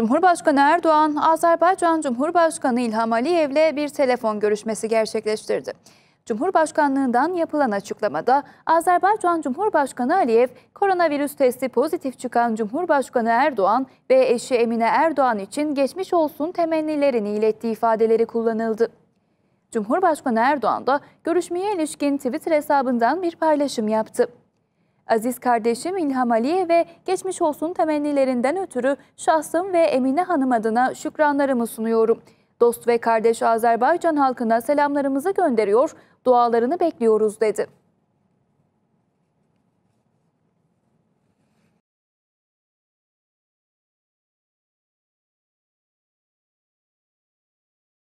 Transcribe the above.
Cumhurbaşkanı Erdoğan, Azerbaycan Cumhurbaşkanı İlham Aliyev'le bir telefon görüşmesi gerçekleştirdi. Cumhurbaşkanlığından yapılan açıklamada Azerbaycan Cumhurbaşkanı Aliyev, koronavirüs testi pozitif çıkan Cumhurbaşkanı Erdoğan ve eşi Emine Erdoğan için geçmiş olsun temennilerini ilettiği ifadeleri kullanıldı. Cumhurbaşkanı Erdoğan da görüşmeye ilişkin Twitter hesabından bir paylaşım yaptı. Aziz kardeşim İlham Ali'ye ve geçmiş olsun temennilerinden ötürü şahsım ve Emine Hanım adına şükranlarımı sunuyorum. Dost ve kardeş Azerbaycan halkına selamlarımızı gönderiyor, dualarını bekliyoruz dedi.